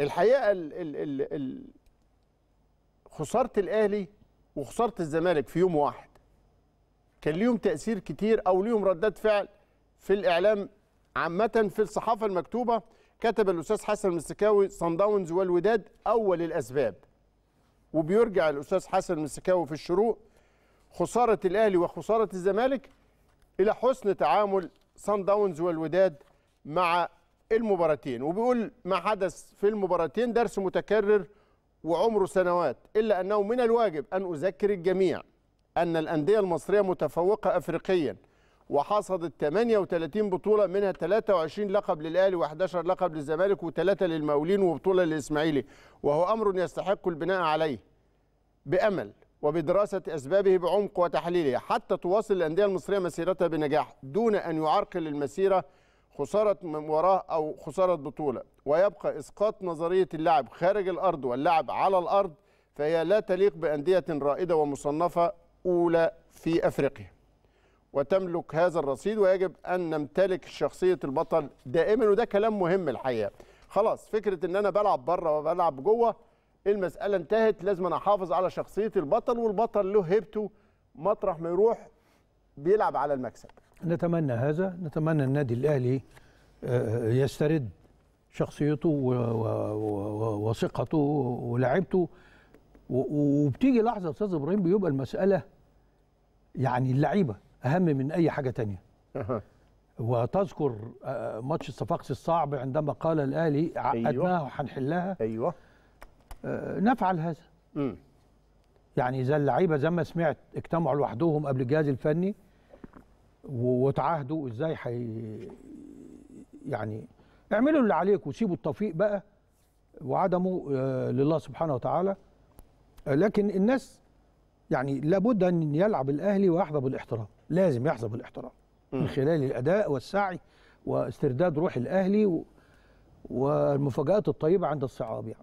الحقيقه خساره الاهلي وخساره الزمالك في يوم واحد كان ليهم تاثير كتير او ليهم ردات فعل في الاعلام عامه في الصحافه المكتوبه كتب الاستاذ حسن المسكاوي صن داونز والوداد اول الاسباب وبيرجع الاستاذ حسن المسكاوي في الشروق خساره الاهلي وخساره الزمالك الى حسن تعامل صن داونز والوداد مع المباراتين وبيقول ما حدث في المباراتين درس متكرر وعمره سنوات إلا أنه من الواجب أن أذكر الجميع أن الأندية المصرية متفوقة أفريقيا وحصدت 38 بطولة منها 23 لقب للأهلي و11 لقب للزمالك و3 للمقاولين وبطولة للإسماعيلي وهو أمر يستحق البناء عليه بأمل وبدراسة أسبابه بعمق وتحليله حتى تواصل الأندية المصرية مسيرتها بنجاح دون أن يعرقل المسيرة خسارة مباراة أو خسارة بطولة ويبقى إسقاط نظرية اللعب خارج الأرض واللعب على الأرض فهي لا تليق بأندية رائدة ومصنفة أولى في أفريقيا وتملك هذا الرصيد ويجب أن نمتلك شخصية البطل دائما وده كلام مهم الحقيقة خلاص فكرة أن أنا بلعب بره وبلعب جوه المسألة انتهت لازم أنا أحافظ على شخصية البطل والبطل له هيبته مطرح ما يروح بيلعب على المكسب نتمنى هذا نتمنى النادي الأهلي آه، آه، يسترد شخصيته وثقته ولعبته وبتيجي لحظة أستاذ إبراهيم بيبقى المسألة يعني اللعيبة أهم من أي حاجة تانية وتذكر آه، ماتش الصفاقسي الصعب عندما قال الأهلي عقدناها أيوة. وهنحلها أيوه نفعل هذا م. يعني إذا اللعيبة زي ما سمعت اجتمعوا لوحدهم قبل الجهاز الفني وتعاهدوا ازاي حي يعني اعملوا اللي عليكم وسيبوا التوفيق بقى وعدمه آه، لله سبحانه وتعالى لكن الناس يعني لابد ان يلعب الاهلي ويحظى بالاحترام لازم يحظى بالاحترام من خلال الاداء والسعي واسترداد روح الاهلي والمفاجات الطيبه عند الصعاب يعني